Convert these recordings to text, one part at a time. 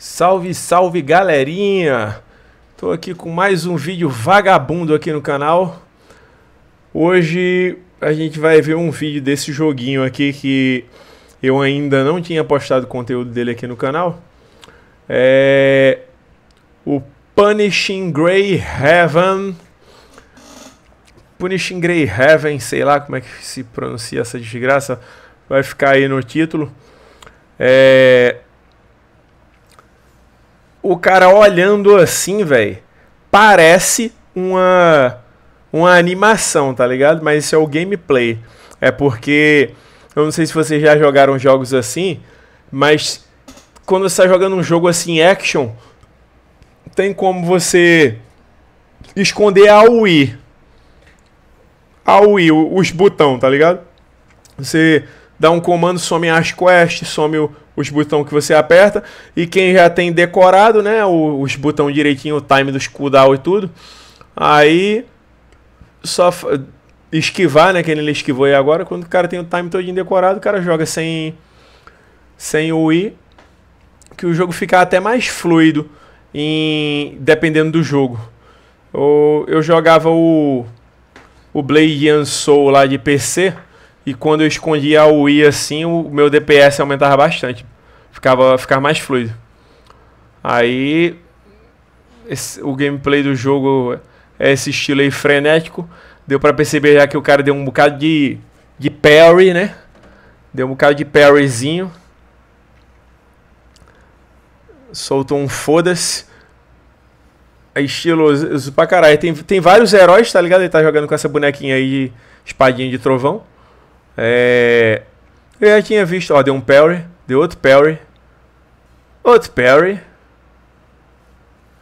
Salve, salve galerinha! Tô aqui com mais um vídeo vagabundo aqui no canal. Hoje a gente vai ver um vídeo desse joguinho aqui que eu ainda não tinha postado conteúdo dele aqui no canal. É o Punishing Grey Heaven. Punishing Grey Heaven, sei lá como é que se pronuncia essa desgraça, vai ficar aí no título. É o cara olhando assim, velho, parece uma uma animação, tá ligado? Mas isso é o gameplay. É porque eu não sei se vocês já jogaram jogos assim, mas quando você tá jogando um jogo assim action, tem como você esconder a UI. A UI, os botão, tá ligado? Você dá um comando, some as quests, some o, os botões que você aperta. E quem já tem decorado, né, os, os botões direitinho, o time dos cooldown e tudo, aí só esquivar, né, que ele esquivou aí agora, quando o cara tem o time todinho decorado, o cara joga sem, sem o I, que o jogo fica até mais fluido, em, dependendo do jogo. Eu, eu jogava o, o Blade and Soul lá de PC, e quando eu escondia o I assim, o meu DPS aumentava bastante. Ficava, ficava mais fluido. Aí esse, o gameplay do jogo é esse estilo aí frenético. Deu para perceber já que o cara deu um bocado de, de parry, né? Deu um bocado de parryzinho. Soltou um foda-se. É estiloso pra caralho. Tem, tem vários heróis, tá ligado? Ele tá jogando com essa bonequinha aí de espadinha de trovão. É, eu já tinha visto, ó, deu um parry, deu outro parry, outro parry.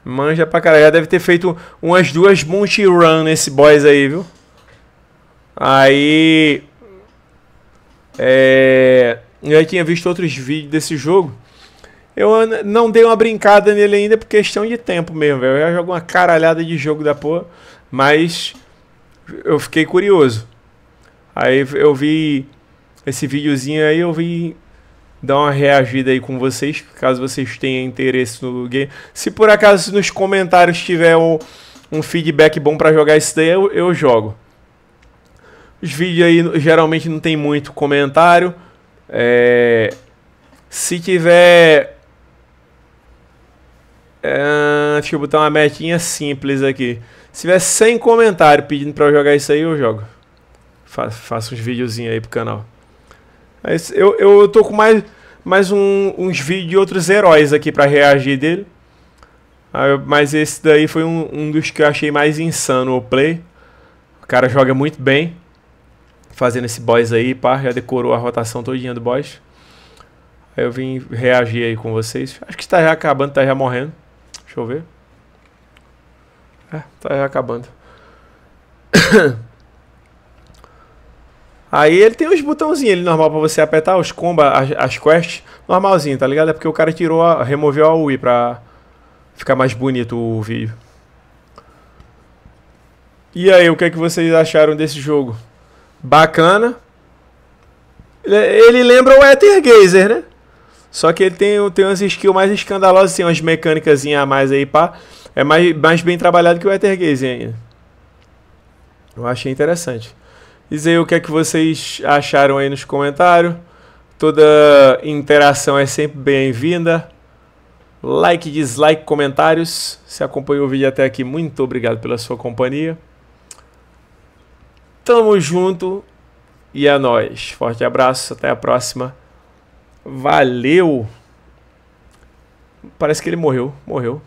Manja pra caralho, já deve ter feito umas duas multi run nesse boys aí, viu? Aí... É, eu já tinha visto outros vídeos desse jogo. Eu não dei uma brincada nele ainda por questão de tempo mesmo, velho. Eu já jogo uma caralhada de jogo da porra, mas eu fiquei curioso. Aí eu vi esse videozinho aí, eu vi dar uma reagida aí com vocês, caso vocês tenham interesse no game. Se por acaso nos comentários tiver um, um feedback bom para jogar isso daí, eu, eu jogo. Os vídeos aí geralmente não tem muito comentário. É... Se tiver. É... Deixa eu botar uma metinha simples aqui. Se tiver sem comentário pedindo pra eu jogar isso aí, eu jogo. Fa faço uns videozinhos aí pro canal. Mas é eu, eu tô com mais, mais um, uns vídeos de outros heróis aqui pra reagir dele. Ah, mas esse daí foi um, um dos que eu achei mais insano o play. O cara joga muito bem. Fazendo esse boss aí, pá. Já decorou a rotação todinha do boss. Aí eu vim reagir aí com vocês. Acho que tá já acabando, tá já morrendo. Deixa eu ver. É, tá já acabando. Aí ele tem os botãozinhos ele normal pra você apertar, os comba, as, as quests, normalzinho, tá ligado? É porque o cara tirou, a, removeu a UI pra ficar mais bonito o vídeo. E aí, o que é que vocês acharam desse jogo? Bacana. Ele lembra o Ether Gazer, né? Só que ele tem, tem umas skills mais escandalosas, assim, umas mecânicas a mais aí, pá. É mais, mais bem trabalhado que o Ether Gazer ainda. Eu achei interessante. Diz aí o que é que vocês acharam aí nos comentários. Toda interação é sempre bem-vinda. Like, dislike, comentários. Se acompanhou o vídeo até aqui, muito obrigado pela sua companhia. Tamo junto e é nóis. Forte abraço, até a próxima. Valeu! Parece que ele morreu, morreu.